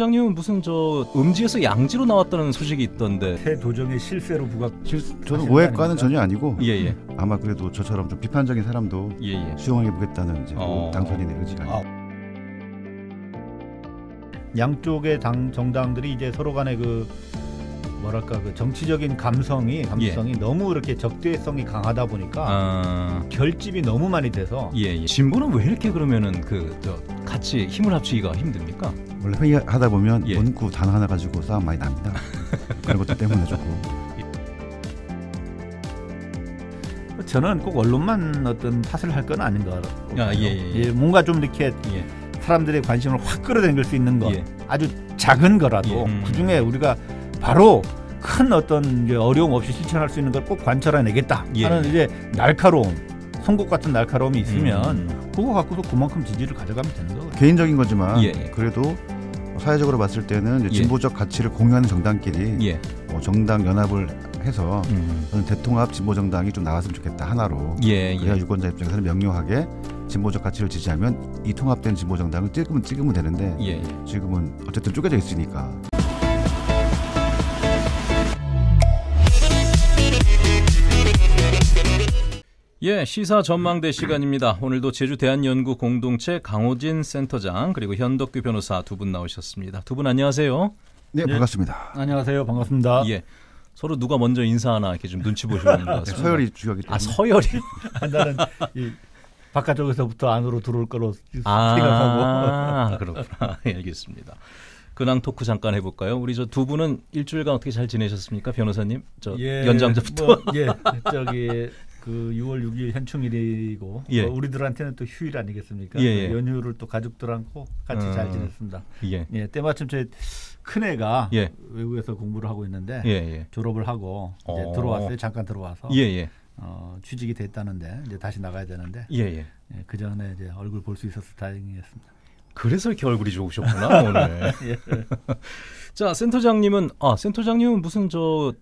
소장님은 무슨 저 음지에서 양지로 나왔다는 소식이 있던데 태 도정의 실세로 부각 저는 오해과는 전혀 아니고 예, 예. 아마 그래도 저처럼 좀 비판적인 사람도 예, 예. 수용해 보겠다는 이제 어... 당선인의 의지가 아. 양쪽의 당 정당들이 이제 서로 간에 그 뭐랄까 그 정치적인 감성이 감성이 예. 너무 이렇게 적대성이 강하다 보니까 아... 결집이 너무 많이 돼서 예, 예. 진보는 왜 이렇게 그러면은 그 저 같이 힘을 합치기가 힘듭니까? 원래 회의하다 보면 예. 문구 단어 하나 가지고 싸움 많이 납니다. 그런 것도 때문에 좋고. 예. 저는 꼭 언론만 어떤 탓을 할 건 아닌 것 같아요. 아, 예, 예, 예. 뭔가 좀 이렇게 사람들의 관심을 확 끌어당길 수 있는 것 아주 작은 거라도 음. 그중에 음. 우리가 바로 큰 어떤 어려움 없이 실천할 수 있는 걸 꼭관찰해내겠다 예. 하는 이제 날카로움 송곳 같은 날카로움이 음. 있으면 음. 그거 갖고도 그만큼 지지를 가져가면 되는 거예요. 개인적인 거지만 예, 예. 그래도 사회적으로 봤을 때는 예. 진보적 예. 가치를 공유하는 정당끼리 예. 어, 정당 연합을 해서 음. 대통합 진보 정당이 좀 나왔으면 좋겠다 하나로 예, 그래야 유권자 입장에서는 명료하게 진보적 가치를 지지하면 이 통합된 진보 정당을 찍으면 찍으면 되는데 지금은 어쨌든 쪼개져 있으니까 예, 시사 전망대 시간입니다. 오늘도 제주 대한연구 공동체 강호진 센터장 그리고 현덕규 변호사 두 분 나오셨습니다. 두 분 안녕하세요. 네, 네, 반갑습니다. 안녕하세요. 반갑습니다. 예. 서로 누가 먼저 인사하나 이렇게 좀 눈치 보시는 것 네, 같습니다. 서열이 중요하기 때문에. 아, 서열이. 나는 이 바깥쪽에서부터 안으로 들어올 거로 아, 생각하고. 아, 그렇구나. 예, 알겠습니다. 근황 토크 잠깐 해볼까요? 우리 저 두 분은 일주일간 어떻게 잘 지내셨습니까, 변호사님? 저 예, 연장자부터. 뭐, 예, 저기 그 6월 6일 현충일이고 예. 어, 우리들한테는 또 휴일 아니겠습니까? 예, 그 예. 연휴를 또 가족들하고 같이 어, 잘 지냈습니다. 예. 예. 때마침 제 큰애가 예. 외국에서 공부를 하고 있는데 예, 졸업을 하고 이제 오. 어. 들어왔어요. 잠깐 들어와서 어, 취직이 됐다는데 이제 다시 나가야 되는데 예, 그 전에 이제 얼굴 볼 수 있어서 다행이었습니다. 그래서 이렇게 얼굴이 좋으셨구나 오늘. 자 센터장님은 아 센터장님은 무슨 저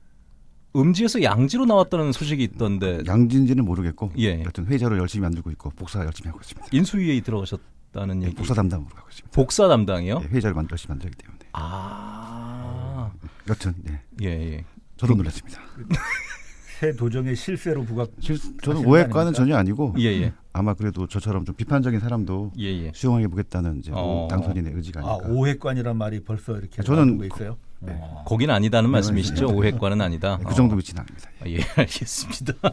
음지에서 양지로 나왔다는 소식이 있던데 양지인지는 모르겠고 예. 예. 여튼 회자로 열심히 만들고 있고 복사 열심히 하고 있습니다. 인수위에 들어가셨다는 얘기. 복사 담당으로 가고 있습니다. 복사 담당이요? 예, 회자를 만, 열심히 만들기 때문에. 아. 여튼 네. 예. 예. 저도 놀랐습니다. 새 도정의 실세로 부각. 실, 저는 오해과는 전혀 아니고 예, 예. 아마 그래도 저처럼 좀 비판적인 사람도 예, 예. 수용해 보겠다는 이제 어. 당선인의 의지가 아까 아, 오해관이란 말이 벌써 이렇게 저는 있어요. 그 네. 거기는 아니다는 네, 말씀이시죠? 네. 오해과는 아니다. 네, 그 정도 위치는 어. 아닙니다. 아, 예, 예 알겠습니다.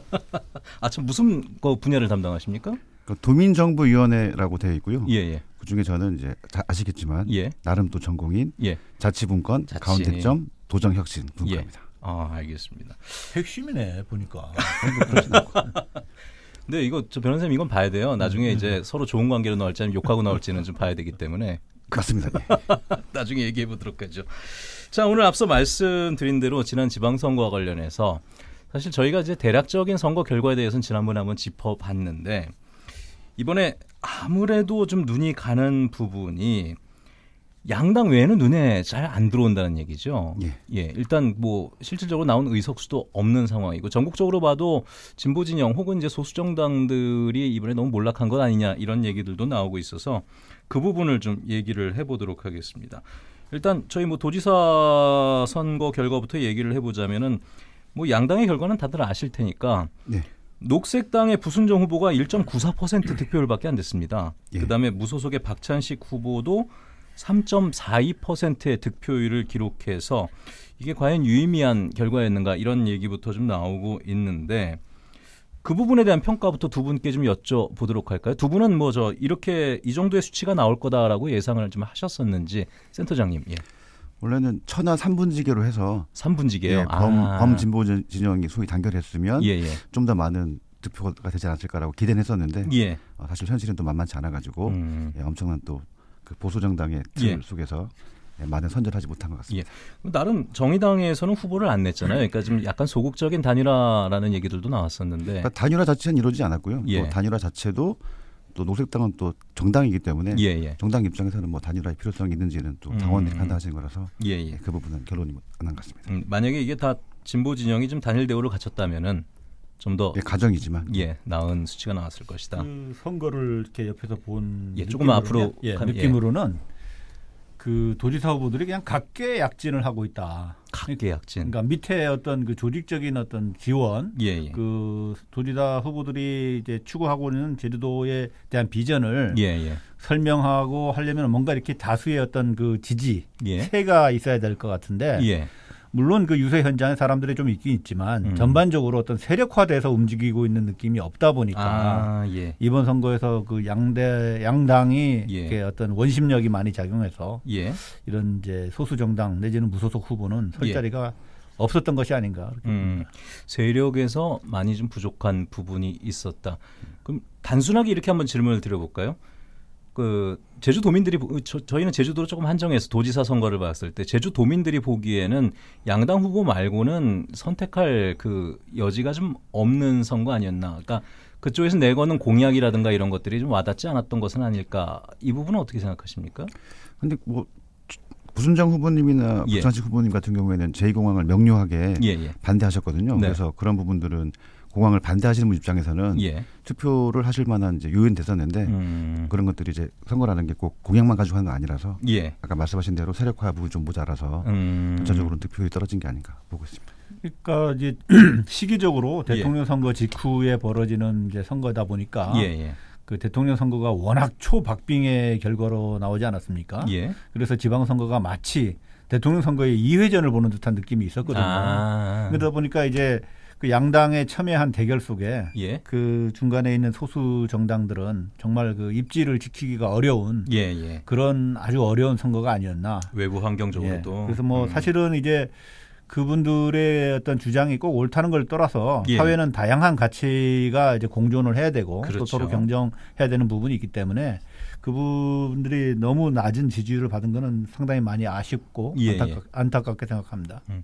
아, 참 무슨 거 분야를 담당하십니까? 그 도민정부위원회라고 되어 있고요. 예, 예. 그 중에 저는 이제 아시겠지만 예. 나름 또 전공인 예. 자치분권 자치. 가운데점 예. 도정혁신 예. 분과입니다. 예. 아 알겠습니다. 핵심이네 보니까. 근 이거 저 변호사님 이건 봐야 돼요. 나중에 음, 음, 이제 음. 서로 좋은 관계로 나올지 아니면 욕하고 나올지는 좀 봐야 되기 때문에 그렇습니다. 네. 예. 나중에 얘기해 보도록 하죠. 자, 오늘 앞서 말씀드린 대로 지난 지방선거와 관련해서 사실 저희가 이제 대략적인 선거 결과에 대해서는 지난번에 한번 짚어봤는데 이번에 아무래도 좀 눈이 가는 부분이 양당 외에는 눈에 잘 안 들어온다는 얘기죠. 예. 예. 일단 뭐 실질적으로 나온 의석수도 없는 상황이고 전국적으로 봐도 진보 진영 혹은 이제 소수 정당들이 이번에 너무 몰락한 것 아니냐 이런 얘기들도 나오고 있어서 그 부분을 좀 얘기를 해 보도록 하겠습니다. 일단 저희 뭐 도지사 선거 결과부터 얘기를 해 보자면은 뭐 양당의 결과는 다들 아실 테니까 네. 녹색당의 부순정 후보가 1.94% 득표율밖에 안 됐습니다. 예. 그다음에 무소속의 박찬식 후보도 3.42%의 득표율을 기록해서 이게 과연 유의미한 결과였는가 이런 얘기부터 좀 나오고 있는데 그 부분에 대한 평가부터 두 분께 좀 여쭤보도록 할까요? 두 분은 뭐 저 이렇게 이 정도의 수치가 나올 거다라고 예상을 좀 하셨었는지 센터장님. 예. 원래는 천하 삼분지계로 해서 삼분지계요. 예, 범, 아. 범진보 진영이 소위 단결했으면 예, 예. 좀더 많은 득표가 되지 않을까라고 기대는 했었는데 예. 어, 사실 현실은 또 만만치 않아가지고 음. 예, 엄청난 또그 보수 정당의 틀 예. 속에서 예, 많은 선전하지 못한 것 같습니다. 예. 나름 정의당에서는 후보를 안 냈잖아요. 그러니까 좀 약간 소극적인 단일화라는 얘기들도 나왔었는데 그러니까 단일화 자체는 이루어지지 않았고요. 뭐 예. 또 단일화 자체도 또 노색당은 또 정당이기 때문에 예예. 예. 정당 입장에서는 뭐 단일화의 필요성이 있는지는 또당원이 음. 판단하신 거라서 예예. 예. 그 부분은 결론이 안난것 같습니다. 음, 만약에 이게 다 진보 진영이 좀 단일 대우를 갖췄다면은 좀더 예, 가정이지만 예 나은 수치가 나왔을 것이다. 그 선거를 이렇게 옆에서 본 예, 조금 앞으로 예, 간, 예. 느낌으로는 그 도지사 후보들이 그냥 각계 약진을 하고 있다. 각계 그러니까 약진. 그러니까 밑에 어떤 그 조직적인 어떤 지원, 예, 예. 그 도지사 후보들이 이제 추구하고 있는 제주도에 대한 비전을 예, 설명하고 하려면 뭔가 이렇게 다수의 어떤 그 지지 세가 있어야 될 것 같은데. 물론 그 유세 현장에 사람들이 좀 있긴 있지만 음. 전반적으로 어떤 세력화돼서 움직이고 있는 느낌이 없다 보니까 아, 예. 이번 선거에서 그 양대 양당이 예. 이렇게 어떤 원심력이 많이 작용해서 예. 이런 이제 소수 정당 내지는 무소속 후보는 설 예. 자리가 없었던 것이 아닌가. 그렇게 음, 세력에서 많이 좀 부족한 부분이 있었다. 그럼 단순하게 이렇게 한번 질문을 드려볼까요? 그 제주 도민들이 저, 희는 제주도로 조금 한정해서 도지사 선거를 봤을 때 제주 도민들이 보기에는 양당 후보 말고는 선택할 그 여지가 좀 없는 선거 아니었나. 그니까 그쪽에서 내거는 공약이라든가 이런 것들이 좀 와닿지 않았던 것은 아닐까. 이 부분은 어떻게 생각하십니까? 근데 뭐 부순장 후보님이나 부천식 예. 후보님 같은 경우에는 제2공항을 명료하게 예, 예. 반대하셨거든요. 네. 그래서 그런 부분들은 공항을 반대하시는 분 입장에서는 예. 투표를 하실 만한 이제 요인 대선인데 음. 그런 것들이 이제 선거라는 게 꼭 공약만 가지고 하는 건 아니라서 예. 아까 말씀하신 대로 세력화 부분 좀 모자라서 음. 전체적으로 득표율이 떨어진 게 아닌가 보고 있습니다. 그러니까 이제 시기적으로 예. 대통령 선거 직후에 벌어지는 이제 선거다 보니까 예예. 예. 그 대통령 선거가 워낙 초박빙의 결과로 나오지 않았습니까? 예. 그래서 지방 선거가 마치 대통령 선거의 2회전을 보는 듯한 느낌이 있었거든요. 아. 그러다 보니까 이제 그 양당의 첨예한 대결 속에 예. 그 중간에 있는 소수 정당들은 정말 그 입지를 지키기가 어려운 예, 예. 그런 아주 어려운 선거가 아니었나. 외부 환경적으로도. 예. 그래서 뭐 음. 사실은 이제 그분들의 어떤 주장이 꼭 옳다는 걸 떠나서 예. 사회는 다양한 가치가 이제 공존을 해야 되고 그렇죠. 또 서로 그렇죠. 경쟁해야 되는 부분이 있기 때문에 그분들이 너무 낮은 지지율을 받은 거는 상당히 많이 아쉽고 예, 안타깝, 예. 안타깝게 생각합니다. 음.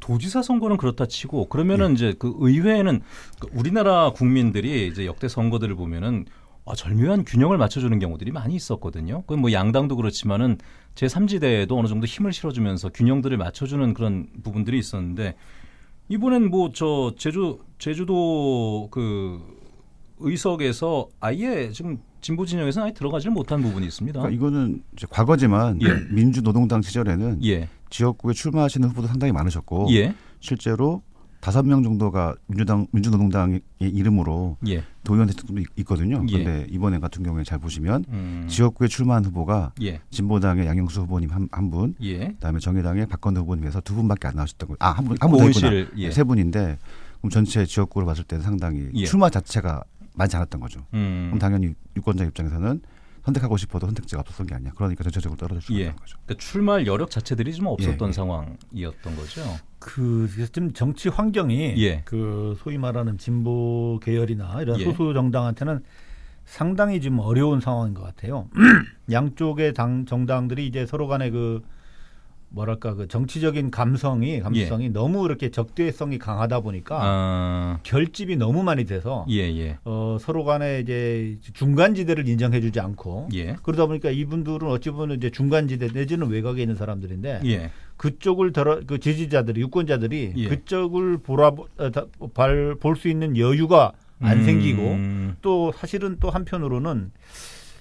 도지사 선거는 그렇다 치고 그러면은 예. 이제 그의회는 그 우리나라 국민들이 이제 역대 선거들을 보면은 아, 절묘한 균형을 맞춰주는 경우들이 많이 있었거든요. 그건 뭐 양당도 그렇지만은 제 3지대에도 어느 정도 힘을 실어주면서 균형들을 맞춰주는 그런 부분들이 있었는데 이번엔 뭐 저 제주 제주도 그 의석에서 아예 지금 진보 진영에서 아예 들어가지를 못한 부분이 있습니다. 그러니까 이거는 과거지만 예. 민주노동당 시절에는 예. 지역구에 출마하시는 후보도 상당히 많으셨고 예. 실제로 다섯 명 정도가 민주당 민주노동당의 이름으로 예. 도의원 대통령도 있거든요. 그런데 예. 이번에 같은 경우에 잘 보시면 음. 지역구에 출마한 후보가 예. 진보당의 양영수 후보님 한, 한 분, 예. 그다음에 정의당의 박건우 후보님에서 두 분밖에 안나왔었던 거. 아한 분, 아, 한분더 있구나. 예. 세 분인데 그럼 전체 지역구를 봤을 때는 상당히 예. 출마 자체가 많지 않았던 거죠. 음. 그럼 당연히 유권자 입장에서는 선택하고 싶어도 선택지가 없었던 게 아니야. 그러니까 전체적으로 떨어질 수가 예. 있는 거죠. 그러니까 출마할 여력 자체들이 좀 없었던 예, 예. 상황이었던 거죠. 그 지금 정치 환경이 예. 그 소위 말하는 진보 계열이나 이런 예. 소수 정당한테는 상당히 지금 어려운 상황인 것 같아요. 양쪽의 당 정당들이 이제 서로 간에 그 뭐랄까 그 정치적인 감성이 감성이 예. 너무 이렇게 적대성이 강하다 보니까 아... 결집이 너무 많이 돼서 예예. 예. 어, 서로 간에 이제 중간지대를 인정해주지 않고 예. 그러다 보니까 이분들은 어찌 보면 이제 중간지대 내지는 외곽에 있는 사람들인데 예. 그쪽을 들어 그 지지자들이 유권자들이 예. 그쪽을 보라 어, 볼수 있는 여유가 안 음... 생기고 또 사실은 또 한편으로는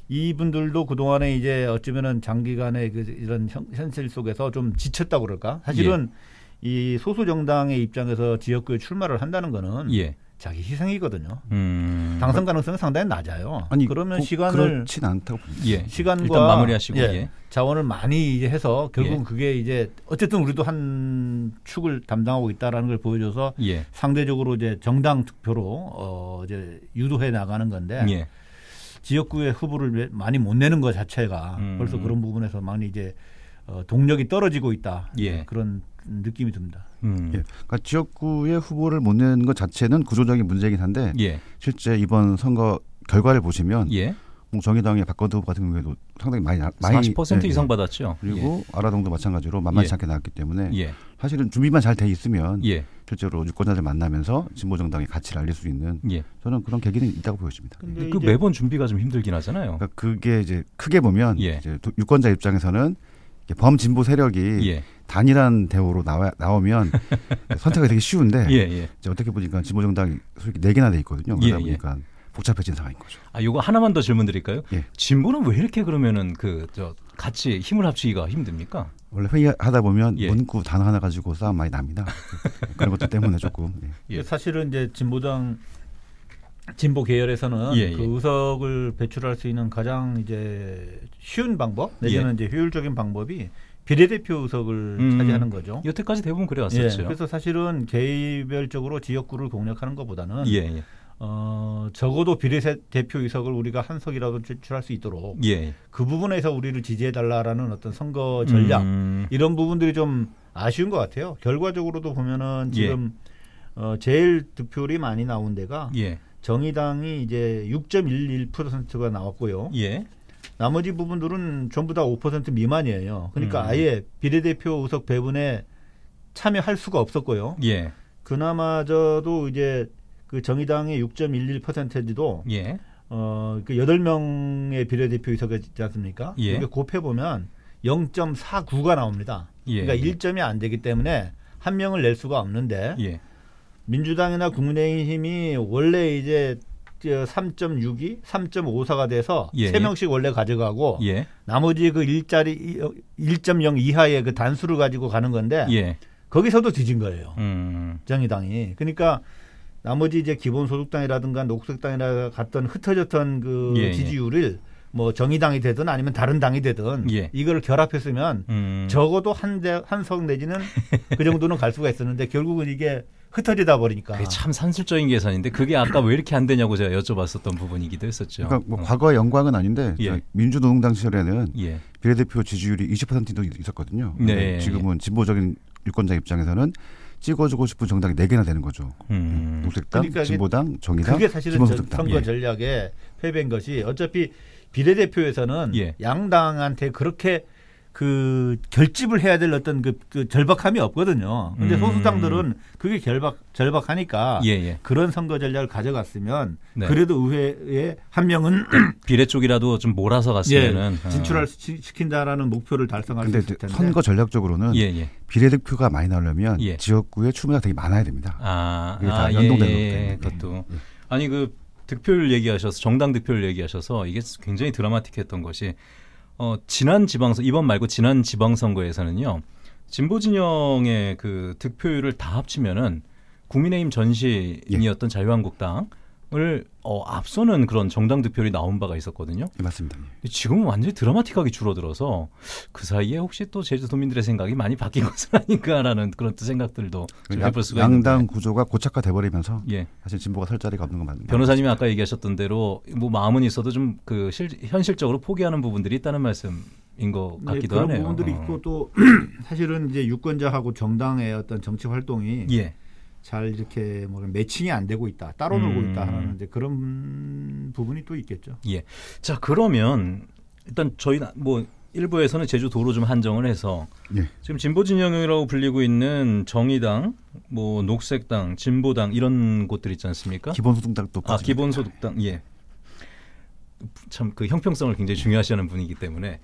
이분들도 그동안에 이제 어쩌면은 장기간의 그 이런 현, 실 속에서 좀 지쳤다고 그럴까? 사실은 예. 이 소수 정당의 입장에서 지역구에 출마를 한다는 거는 예. 자기 희생이거든요. 음. 당선 가능성은 상당히 낮아요. 아니, 그러면 고, 시간을 그렇진 않다고 예. 시간과 마무리하시고 예, 예. 자원을 많이 이제 해서 결국 예. 그게 이제 어쨌든 우리도 한 축을 담당하고 있다라는 걸 보여줘서 예. 상대적으로 이제 정당 투표로어 이제 유도해 나가는 건데 예. 지역구의 후보를 많이 못 내는 것 자체가 음. 벌써 그런 부분에서 많이 이제 어, 동력이 떨어지고 있다 예. 그런 느낌이 듭니다. 음. 예. 그러니까 지역구의 후보를 못 내는 것 자체는 구조적인 문제이긴 한데 예. 실제 이번 선거 결과를 보시면 예. 정의당의 박건우 같은 경우에도 상당히 많이 많이 40% 예, 예. 이상 받았죠. 그리고 예. 아라동도 마찬가지로 만만치 예. 않게 나왔기 때문에 예. 사실은 준비만 잘 돼 있으면 예. 실제로 유권자들 만나면서 진보 정당의 가치를 알릴 수 있는 저는 그런 계기는 있다고 보여집니다. 근데 그 매번 준비가 좀 힘들긴 하잖아요. 그러니까 그게 이제 크게 보면 이제 유권자 입장에서는 범진보 세력이 예. 단일한 대우로 나와, 나오면 선택이 되게 쉬운데 예, 예. 이제 어떻게 보니까 진보 정당이 솔직히 네 개나 돼 있거든요. 그러다 보니까 복잡해진 상황인 거죠. 아, 요거 하나만 더 질문드릴까요? 예. 진보는 왜 이렇게 그러면은 그 저 같이 힘을 합치기가 힘듭니까? 원래 회의하다 보면 예. 문구 단어 하나 가지고 싸움 많이 납니다. 그런 것들 때문에 조금. 예. 예. 사실은 이제 진보당 진보 계열에서는 예, 예. 그 의석을 배출할 수 있는 가장 이제 쉬운 방법 내지는 예. 이제 효율적인 방법이 비례대표 의석을 음, 차지하는 거죠. 여태까지 대부분 그래왔었죠. 예, 그래서 사실은 개별적으로 지역구를 공략하는 것보다는 예, 어, 적어도 비례 대표 의석을 우리가 한 석이라도 제출할 수 있도록 예. 그 부분에서 우리를 지지해 달라라는 어떤 선거 전략 음. 이런 부분들이 좀 아쉬운 것 같아요. 결과적으로도 보면은 예. 지금 예. 어, 제일 득표율이 많이 나온 데가 예. 정의당이 이제 6.11%가 나왔고요. 예. 나머지 부분들은 전부 다 5% 미만이에요. 그러니까 음. 아예 비례대표 의석 배분에 참여할 수가 없었고요. 예. 그나마저도 이제 그 정의당의 6.11%지도 예. 어, 그 8명의 비례대표 의석이지 않습니까? 예. 이게 곱해 보면 0.49가 나옵니다. 예. 그러니까 1점이 안 되기 때문에 한 명을 낼 수가 없는데 예. 민주당이나 국민의힘이 원래 이제 3.62, 3.54가 돼서 예. 3명씩 원래 가져가고 예. 나머지 그 일자리 1.0 이하의 그 단수를 가지고 가는 건데 예. 거기서도 뒤진 거예요. 음. 정의당이. 그러니까 나머지 이제 기본소득당이라든가 녹색당이라 갔던 흩어졌던 그 예, 예, 지지율을 뭐 정의당이 되든 아니면 다른 당이 되든 예. 이걸 결합했으면 음. 적어도 한한석 대 내지는 그 정도는 갈 수가 있었는데 결국은 이게 흩어지다 버리니까 참 산술적인 계산인데 그게 아까 왜 이렇게 안 되냐고 제가 여쭤봤었던 부분이기도 했었죠. 그러니까 뭐 어. 과거 영광은 아닌데 예. 민주노동당 시절에는 예. 비례대표 지지율이 20%도 있었거든요. 네. 지금은 예. 진보적인 유권자 입장에서는 찍어주고 싶은 정당이 네 개나 되는 거죠. 음. 녹색당, 그러니까 진보당, 정의당, 그게 사실은 저, 선거 예. 전략의 패배인 것이 어차피 비례대표에서는 예. 양당한테 그렇게 그 결집을 해야 될 어떤 그, 그 절박함이 없거든요. 근데 음. 소수당들은 그게 결박 절박하니까 예, 예. 그런 선거 전략을 가져갔으면 네. 그래도 의회에 한 명은 비례 쪽이라도 좀 몰아서 갔으면은 예, 진출할 어. 시킨다라는 목표를 달성할 수 있을 텐데 선거 전략적으로는 예, 예. 비례대표가 많이 나오려면 예. 지역구에 출마가 되게 많아야 됩니다. 아, 그게 다 아, 연동되는 예, 그것도 아니 그 득표율 얘기하셔서 정당 득표율 얘기하셔서 이게 굉장히 드라마틱했던 것이 어, 지난 지방선 이번 말고 지난 지방선거에서는요 진보 진영의 그 득표율을 다 합치면은 국민의힘 전신이었던 예. 자유한국당 을 어, 앞서는 그런 정당 득표율이 나온 바가 있었거든요. 네, 맞습니다. 지금은 완전히 드라마틱하게 줄어들어서 그 사이에 혹시 또 제주도민들의 생각이 많이 바뀐 것은 아닌가라는 그런 생각들도 그러니까 해볼 수가 있는데. 구조가 고착화 돼버리면서 예. 사실 진보가 설 자리가 없는 거 맞는 변호사님이 아까 얘기하셨던 대로 뭐 마음은 있어도 좀그 현실적으로 포기하는 부분들이 있다는 말씀인 것 네, 같기도 네, 그런 하네요. 그런 부분들이 어. 있고 또 사실은 이제 유권자하고 정당의 어떤 정치 활동이 예. 잘 이렇게 뭐 매칭이 안 되고 있다, 따로 놀고 음. 있다 하는 이제 그런 부분이 또 있겠죠. 예. 자 그러면 일단 저희 뭐 일부에서는 제주 도로 좀 한정을 해서 예. 지금 진보 진영이라고 불리고 있는 정의당, 뭐 녹색당, 진보당 이런 곳들 있지 않습니까? 기본소득당도 아 기본소득당 예. 참 그 형평성을 굉장히 중요시하는 분이기 때문에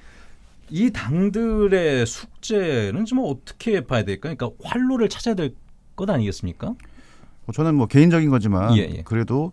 이 당들의 숙제는 좀 어떻게 봐야 될까? 그러니까 활로를 찾아야 될것 아니겠습니까? 뭐 저는 뭐 개인적인 거지만 예, 예. 그래도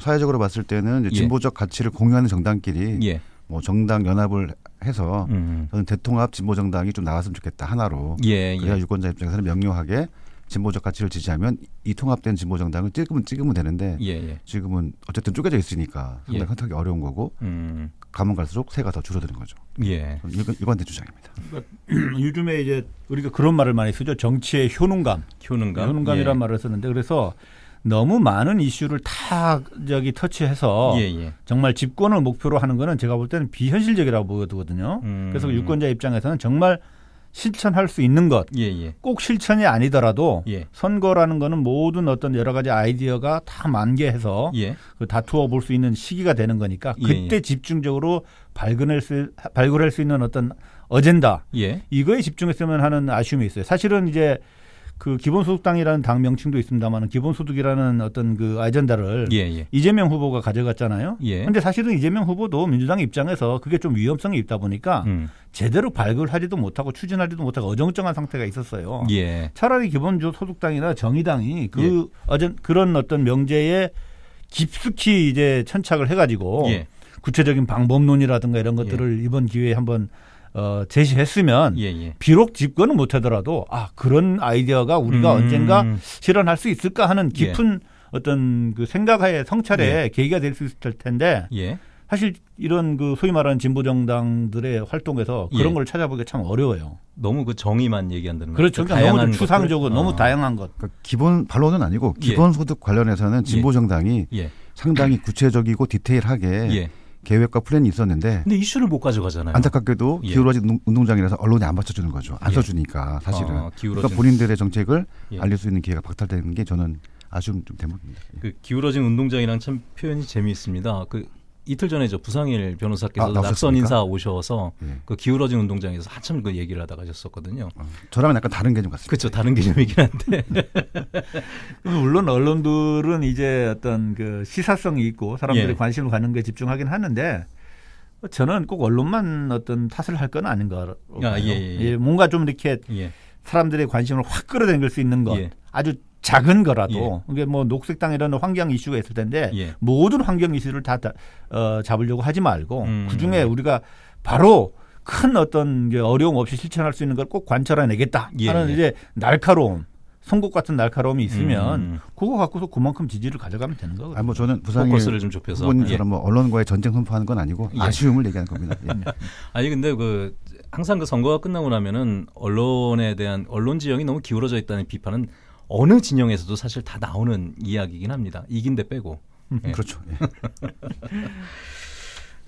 사회적으로 봤을 때는 예. 진보적 가치를 공유하는 정당끼리 예. 뭐 정당 연합을 해서 음, 음. 저는 대통합 진보 정당이 좀 나왔으면 좋겠다 하나로 예, 그래야 유권자 입장에서는 명료하게 진보적 가치를 지지하면 이 통합된 진보 정당을 찍으면 찍으면 되는데 예, 예. 지금은 어쨌든 쪼개져 있으니까 상당히 예. 선택이 어려운 거고 음. 가면 갈수록 세가 더 줄어드는 거죠. 예. 일관된 주장입니다. 그러니까 요즘에 이제 우리가 그런 말을 많이 쓰죠. 정치의 효능감. 효능감. 효능감이란 예. 말을 썼는데 그래서 너무 많은 이슈를 다 저기 터치해서 예예. 예. 정말 집권을 목표로 하는 거는 제가 볼 때는 비현실적이라고 보거든요. 음. 그래서 유권자 입장에서는 정말 실천할 수 있는 것. 예, 예. 꼭 실천이 아니더라도 예. 선거라는 거는 모든 어떤 여러 가지 아이디어가 다 만개해서 예. 그 다투어 볼 수 있는 시기가 되는 거니까 예, 그때 예. 집중적으로 발견할 수 발굴할 수 있는 어떤 어젠다. 이거에 집중했으면 하는 아쉬움이 있어요. 사실은 이제 그 기본소득당이라는 당 명칭도 있습니다만 기본소득이라는 어떤 그 아젠다를 예, 예. 이재명 후보가 가져갔잖아요. 그런데 예. 사실은 이재명 후보도 민주당 입장에서 그게 좀 위험성이 있다 보니까 음. 제대로 발굴하지도 못하고 추진하지도 못하고 어정쩡한 상태가 있었어요. 예. 차라리 기본소득당이나 정의당이 그 예. 어젠 그런 어떤 명제에 깊숙이 이제 천착을 해가지고 예. 구체적인 방법론이라든가 이런 것들을 이번 기회에 한번 어, 제시했으면 예, 예. 비록 집권은 못하더라도 아 그런 아이디어가 우리가 음. 언젠가 실현할 수 있을까 하는 깊은 예. 어떤 그 생각하에 성찰의 예. 계기가 될 수 있을 텐데 예. 사실 이런 그 소위 말하는 진보 정당들의 활동에서 예. 그런 걸 찾아보기 참 어려워요. 너무 그 정의만 얘기한다는 거죠. 그렇죠. 그 그러니까 다양한 너무 추상적으로 어. 너무 다양한 것. 그러니까 기본 반론은 아니고 기본 소득 관련해서는 진보 정당이 상당히 구체적이고 디테일하게. 계획과 플랜이 있었는데 근데 이슈를 못 가져가잖아요. 안타깝게도 예. 기울어진 운동장이라서 언론이 안 받쳐주는 거죠. 안 예. 써주니까 사실은 어, 그러니까 본인들의 정책을 예. 알릴 수 있는 기회가 박탈되는 게 저는 아쉬운좀 대목입니다. 그 기울어진 운동장이랑 참 표현이 재미있습니다. 그 이틀 전에 저 부상일 변호사께서 아, 낙선 인사 오셔서 네. 그 기울어진 운동장에서 한참 그 얘기를 하다가 하셨었거든요. 어, 저라면 약간 다른 개념 같습니다. 그렇죠. 다른 개념이긴 한데. 물론 언론들은 이제 어떤 그 시사성이 있고 사람들이 예. 관심을 갖는 게 집중하긴 하는데 뭐 저는 꼭 언론만 어떤 탓을 할 건 아닌가. 아, 예, 예, 예, 예, 뭔가 좀 이렇게 예. 사람들의 관심을 확 끌어당길 수 있는 것 아주 작은 거라도 예. 이게 뭐 녹색당 이라는 환경 이슈가 있을 텐데 예. 모든 환경 이슈를 다, 다 어, 잡으려고 하지 말고 음. 음. 그 중에 우리가 바로 큰 어떤 어려움 없이 실천할 수 있는 걸 꼭 관철해내겠다 예, 하는 예. 이제 날카로움 송곳 같은 날카로움이 있으면 음. 음, 음. 그거 갖고서 그만큼 지지를 가져가면 되는 거거요 아니 뭐 저는 부산의 스를좀 좁혀서 후보님처럼 예. 뭐 언론과의 전쟁 선포하는 건 아니고 예. 아쉬움을 얘기하는 겁니다. 예. 아니 근데 그 항상 그 선거가 끝나고 나면은 언론에 대한 언론 지형이 너무 기울어져 있다는 비판은 어느 진영에서도 사실 다 나오는 이야기이긴 합니다. 이긴 데 빼고. 네. 그렇죠. 예.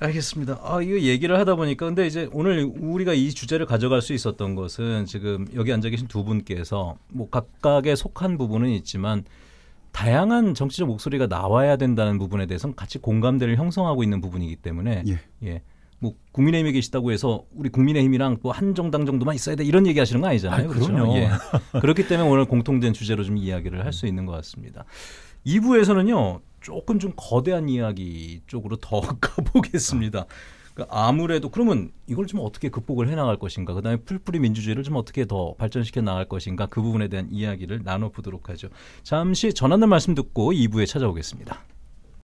알겠습니다. 아, 이거 얘기를 하다 보니까 근데 이제 오늘 우리가 이 주제를 가져갈 수 있었던 것은 지금 여기 앉아 계신 두 분께서 뭐 각각의 속한 부분은 있지만 다양한 정치적 목소리가 나와야 된다는 부분에 대해서는 같이 공감대를 형성하고 있는 부분이기 때문에 예. 예. 뭐 국민의힘에 계시다고 해서 우리 국민의힘이랑 또한 정당 정도만 있어야 돼 이런 얘기 하시는 거 아니잖아요. 아, 그렇죠? 그럼요. 예. 그렇기 때문에 오늘 공통된 주제로 좀 이야기를 할 수 있는 것 같습니다. 2부에서는요. 조금 좀 거대한 이야기 쪽으로 더 가보겠습니다. 그러니까 아무래도 그러면 이걸 좀 어떻게 극복을 해 나갈 것인가, 그다음에 풀뿌리 민주주의를 좀 어떻게 더 발전시켜 나갈 것인가 그 부분에 대한 이야기를 나눠 보도록 하죠. 잠시 전하는 말씀 듣고 2부에 찾아오겠습니다.